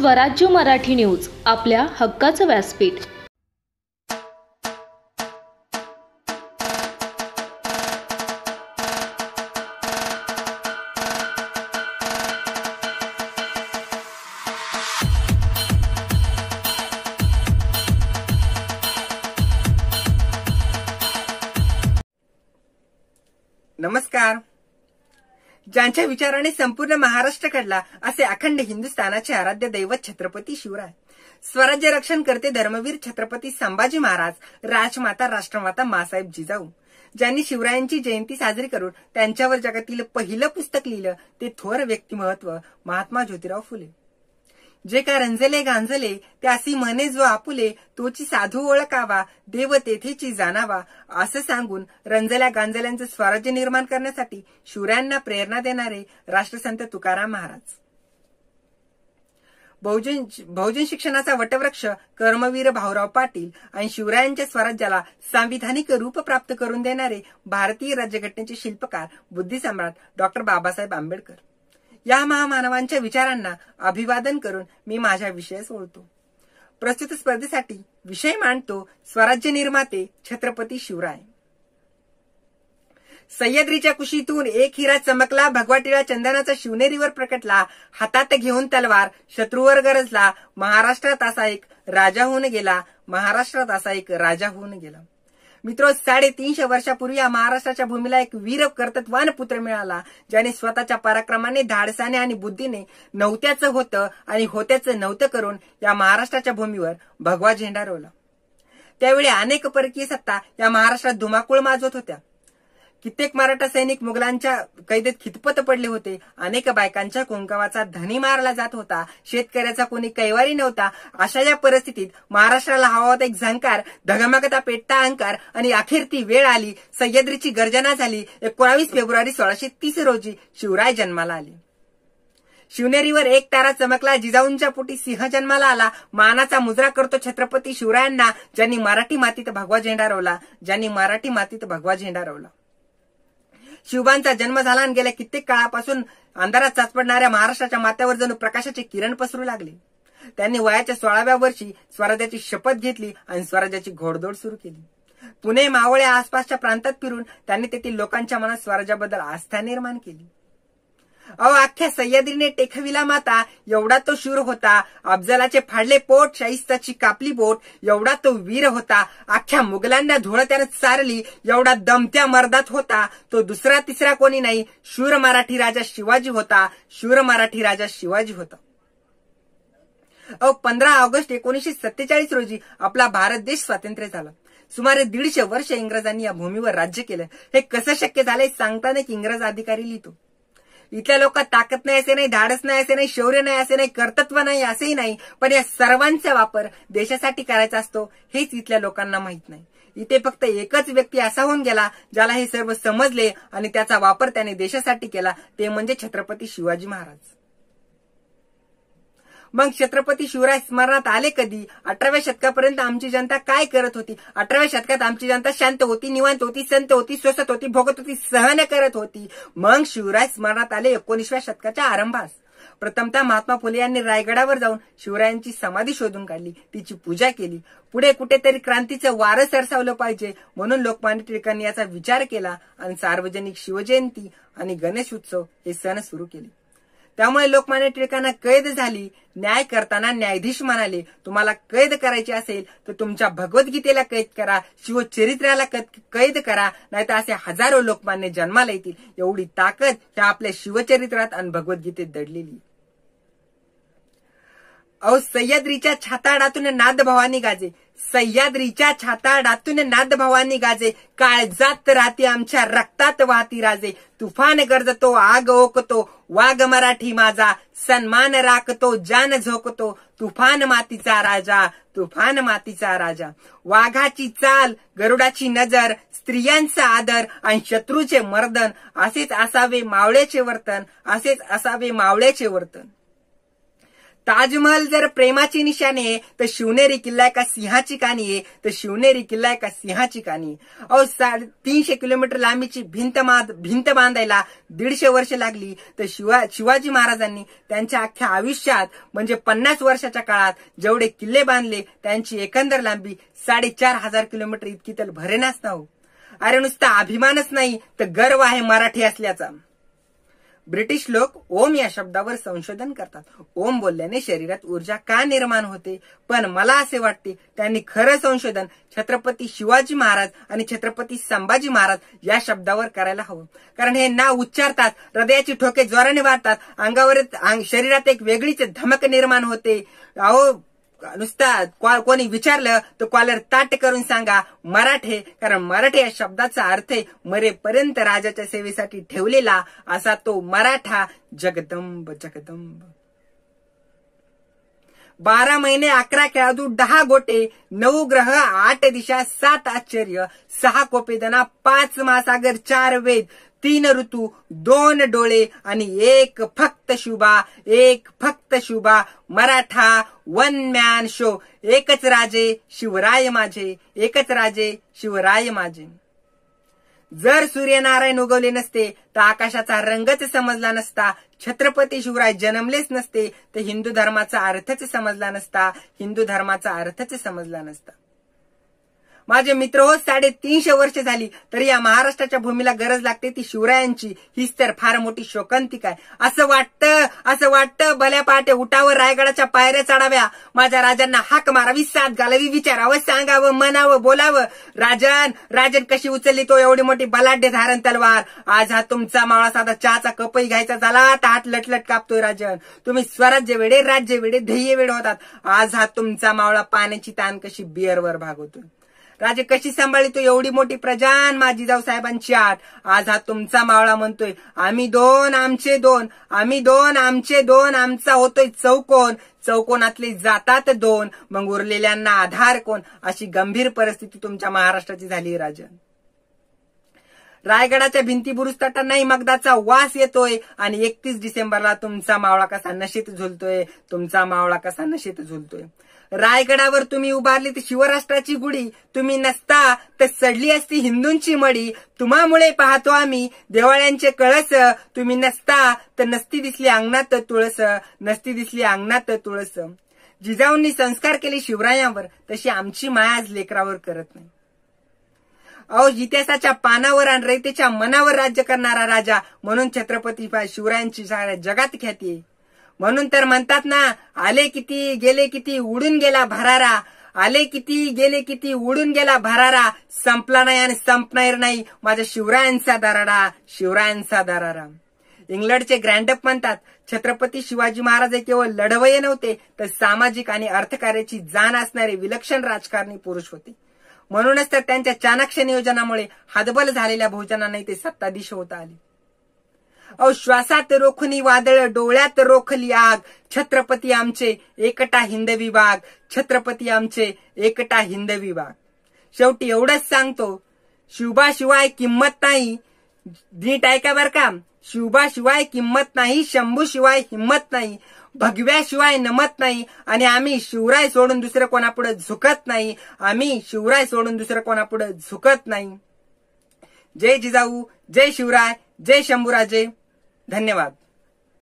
स्वराज्य मराठी न्यूज आपल्या हक्काचं व्यासपीठ नमस्कार ज्यांच्या विचाराने संपूर्ण महाराष्ट्र घडला असे अखंड हिंदुस्थानाचे आराध्य दैवत छत्रपती शिवराय स्वराज्य रक्षण करते धर्मवीर छत्रपती संभाजी महाराज राजमाता राष्ट्रमाता मासाहेब जिजाऊ ज्यांनी शिवरायांची जयंती साजरी करून त्यांच्यावर जगातील पहिलं पुस्तक लिहिलं ते थोर व्यक्तिमत्व महात्मा ज्योतिराव फुले जे का रंजले गांजले त्यासी मने जो आपुले तोची साधू ओळखावा देव तेथेची जाणावा असं सांगून रंजल्या गांजल्यांचं स्वराज्य निर्माण करण्यासाठी शूर्यांना प्रेरणा देणारे राष्ट्रसंत तुकाराम महाराज बहुजन बहुजन शिक्षणाचा वटवृक्ष कर्मवीर भाऊराव पाटील आणि शिवरायांच्या स्वराज्याला सांविधानिक रूप प्राप्त करून देणारे भारतीय राज्यघटनेचे शिल्पकार बुद्धिसम्राट डॉक्टर बाबासाहेब आंबेडकर या महामानवांच्या विचारांना अभिवादन करून मी माझ्या विषय सोडतो प्रस्तुत स्पर्धेसाठी विषय मांडतो स्वराज्य निर्माते छत्रपती शिवराय सह्याद्रीच्या कुशीतून एक हिरा चमकला भगवाटीला चंदनाचा शिवनेरीवर प्रकटला हातात घेऊन तलवार शत्रूवर गरजला महाराष्ट्रात असा एक राजा होऊन गेला महाराष्ट्रात असा एक राजा होऊन गेला मित्र साडेतीनशे वर्षापूर्वी या महाराष्ट्राच्या भूमीला एक वीर कर्तत्वान पुत्र मिळाला ज्याने स्वतःच्या पराक्रमाने धाडसाने आणि बुद्धीने नव्हत्याचं होतं आणि होत्याचं नव्हतं करून या महाराष्ट्राच्या भूमीवर भगवा झेंडा रोवला त्यावेळी अनेक परकीय सत्ता या महाराष्ट्रात धुमाकूळ माजवत होत्या कित्येक मराठा सैनिक मुघलांच्या कैदेत खितपत पडले होते अनेक बायकांच्या कुंकामाचा धनी मारला जात होता शेतकऱ्याचा कोणी कैवारी नव्हता अशा या परिस्थितीत महाराष्ट्राला हवा होता एक झंकार धगमगता पेटता अहंकार आणि अखेर ती वेळ आली सह्याद्रीची गर्जना झाली एकोणावीस फेब्रुवारी सोळाशे तीस रोजी शिवराय जन्माला आले शिवनेरीवर एक तारा चमकला जिजाऊंच्या पोटी सिंह जन्माला आला मानाचा मुजरा करतो छत्रपती शिवरायांना ज्यांनी मराठी मातीत भगवा झेंडा रोवला ज्यांनी मराठी मातीत भगवा झेंडा रोवला शिवबांचा जन्म झाला आणि गेल्या कित्येक काळापासून अंधारात चाचपडणाऱ्या महाराष्ट्राच्या मात्यावर जणू प्रकाशाचे किरण पसरू लागले त्यांनी वयाच्या सोळाव्या वर्षी स्वराज्याची शपथ घेतली आणि स्वराज्याची घोडदौड सुरू केली पुणे मावळे आसपासच्या प्रांतात फिरून त्यांनी तेथील लोकांच्या मनात स्वराज्याबद्दल आस्था निर्माण केली अहो अख्ख्या सह्याद्रीने टेखविला माता एवढा तो शूर होता अफजलाचे फाडले पोट शाईस्ताची कापली बोट एवढा तो वीर होता अख्ख्या मुघलांना धुळ त्यानं चारली एवढा दमत्या मर्दात होता तो दुसरा तिसरा कोणी नाही शूर मराठी राजा शिवाजी होता शूर मराठी राजा शिवाजी होता अ पंधरा ऑगस्ट एकोणीशे सत्तेचाळीस रोजी आपला भारत देश स्वातंत्र्य झाला सुमारे दीडशे वर्ष इंग्रजांनी या भूमीवर राज्य केलं हे कसं शक्य झालंय सांगताना एक इंग्रज अधिकारी लिहितो इथल्या लोकात ताकद नाही असे नाही धाडस नाही असे नाही शौर्य नाही असे नाही कर्तत्व नाही असेही नाही पण या सर्वांचा वापर देशासाठी करायचा असतो हेच इथल्या लोकांना माहीत नाही इथे फक्त एकच व्यक्ती असा होऊन गेला ज्याला हे सर्व समजले आणि त्याचा वापर त्याने देशासाठी केला ते म्हणजे छत्रपती शिवाजी महाराज मग छत्रपती शिवराय स्मरणात आले कधी अठराव्या शतकापर्यंत आमची जनता काय करत होती अठराव्या शतकात आमची जनता शांत होती निवांत होती संत होती स्वस्त होती भोगत होती सहन करत होती मग शिवराय स्मरणात आले एकोणीसव्या शतकाच्या आरंभास प्रथमतः महात्मा फुले यांनी रायगडावर जाऊन शिवरायांची समाधी शोधून काढली तिची पूजा केली पुढे कुठेतरी क्रांतीचं वारं सरसावलं पाहिजे म्हणून लोकमान्य टिळकांनी याचा विचार केला आणि सार्वजनिक शिवजयंती आणि गणेश उत्सव हे सण सुरू केले त्यामुळे लोकमान्य टिळकांना कैद झाली न्याय करताना न्यायाधीश म्हणाले तुम्हाला कैद करायची असेल तर तुमच्या भगवद्गीतेला कैद करा शिवचरित्राला कैद करा नाहीतर असे हजारो लोकमान्य जन्माला येतील एवढी ताकद ह्या आपल्या शिवचरित्रात आणि भगवद्गीतेत दडलेली अहो सह्याद्रीच्या छाताडातून नादभावानी गाजे सह्याद्रीच्या छाताडातून नादभवानी गाजे काळजात राहते आमच्या रक्तात वाहती राजे तुफान गरजतो आग ओकतो वाघ मराठी माझा सन्मान राखतो जान झोकतो तुफान मातीचा राजा तुफान मातीचा राजा वाघाची चाल गरुडाची नजर स्त्रियांचा आदर आणि शत्रूचे मर्दन असेच असावे मावळ्याचे वर्तन असेच असावे मावळ्याचे वर्तन ताजमहल जर प्रेमाची निशाणी आहे तर शिवनेरी किल्ला एका सिंहाची काणी आहे तर शिवनेरी किल्ला एका सिंहाची कहाणी अहो साडे तीनशे किलोमीटर लांबीची भिंत भिंत बांधायला दीडशे वर्ष लागली तर शिवा शिवाजी महाराजांनी त्यांच्या अख्ख्या आयुष्यात म्हणजे पन्नास वर्षाच्या काळात जेवढे किल्ले बांधले त्यांची एकंदर लांबी साडेचार हजार किलोमीटर इतकी तर भरेनाच ना हो अरे नुसता अभिमानच नाही तर गर्व आहे मराठी असल्याचा ब्रिटिश लोक ओम या शब्दावर संशोधन करतात ओम बोलल्याने शरीरात ऊर्जा का निर्माण होते पण मला असे वाटते त्यांनी खरं संशोधन छत्रपती शिवाजी महाराज आणि छत्रपती संभाजी महाराज या शब्दावर करायला हवं कारण हे नाव उच्चारतात हृदयाची ठोके ज्वराने वाढतात अंगावर शरीरात एक वेगळीच धमक निर्माण होते अहो नुसता कोणी विचारलं तर कॉलर ताट करून सांगा मराठे कारण मराठे या शब्दाचा अर्थ आहे मरेपर्यंत राजाच्या सेवेसाठी ठेवलेला असा तो मराठा जगदंब जगदंब बारा महिने अकरा खेळाडू दहा गोटे नऊ ग्रह आठ दिशा सात आश्चर्य सहा कोपेदना पाच महासागर चार वेद तीन ऋतू दोन डोळे आणि एक फक्त शुभा एक फक्त शुभा मराठा वन मॅन शो एकच राजे शिवराय माझे एकच राजे शिवराय माझे जर सूर्यनारायण उगवले नसते तर आकाशाचा रंगच समजला नसता छत्रपती शिवराय जन्मलेच नसते तर हिंदू धर्माचा अर्थच समजला नसता हिंदू धर्माचा अर्थच समजला नसता माझे मित्र हो साडेतीनशे वर्ष झाली तरी या महाराष्ट्राच्या भूमीला गरज लागते ती शिवरायांची हीच तर फार मोठी शोकांतिक आहे असं वाटतं असं वाटतं भल्या पहाटे उठावं रायगडाच्या पायऱ्या चढाव्या माझ्या राजांना हाक मारावी साथ घालावी विचारावं सांगावं म्हणावं बोलावं राजन राजन कशी उचलली तो एवढी मोठी बलाढ्य धारण तलवार आज हा तुमचा मावळा साधा चहाचा कपही घ्यायचा झाला आता हात लटलट कापतोय राजन तुम्ही स्वराज्य वेळे राज्य वेळे ध्येय वेळ होतात आज हा तुमचा मावळा पाण्याची ताण कशी बिअरवर भागवतोय राजे कशी सांभाळितो एवढी मोठी प्रजान माझी जाऊ साहेबांची आत आज हा तुमचा मावळा म्हणतोय आम्ही दोन आमचे दोन आम्ही दोन आमचे दोन आमचा होतोय चौकोन चौकोनातले जातात दोन मग उरलेल्यांना आधार कोण अशी गंभीर परिस्थिती तुमच्या महाराष्ट्राची झाली राजन रायगडाच्या भिंती नाही मगदाचा वास येतोय आणि एकतीस डिसेंबरला तुमचा मावळा कसा नशीत झुलतोय तुमचा मावळा कसा नशीत झुलतोय रायगडावर तुम्ही उभारली ती शिवराष्ट्राची गुढी तुम्ही नसता तर सडली असती हिंदूंची मडी तुम्हामुळे पाहतो आम्ही देवाळ्यांचे कळस तुम्ही नसता तर नसती दिसली अंगणात तुळस नसती दिसली अंगणात तुळस जिजाऊंनी संस्कार केले शिवरायांवर तशी आमची माया आज लेकरावर करत नाही अहो इतिहासाच्या पानावर आणि रयतेच्या मनावर राज्य करणारा राजा म्हणून छत्रपती शिवरायांची जगात ख्याती आहे म्हणून तर म्हणतात ना आले किती गेले किती उडून गेला भरारा आले किती गेले किती उडून गेला भरारा संपला नाही आणि संपणार नाही माझ्या शिवरायांचा दराडा शिवरायांचा दरारा इंग्लंडचे ग्रँडअप म्हणतात छत्रपती शिवाजी महाराज हे केवळ लढवये नव्हते तर सामाजिक आणि अर्थकार्याची जाण असणारे विलक्षण राजकारणी पुरुष होते म्हणूनच तर त्यांच्या चाणक्य नियोजनामुळे हदबल झालेल्या बहुजनांनाही ते सत्ताधीश होता आले अहो श्वासात रोखणी वादळ डोळ्यात रोखली आग छत्रपती आमचे एकटा हिंदवी बाग छत्रपती आमचे एकटा हिंद विभाग शेवटी एवढंच सांगतो शिवाय किंमत नाही नीट ऐका बर का शिवाय किंमत नाही शंभू शिवाय हिंमत नाही भगव्याशिवाय नमत नाही आणि आम्ही शिवराय सोडून दुसरं कोणापुढे झुकत नाही आम्ही शिवराय सोडून दुसरं कोणापुढे झुकत नाही जय जिजाऊ जय शिवराय जय शंभूराजे धन्यवाद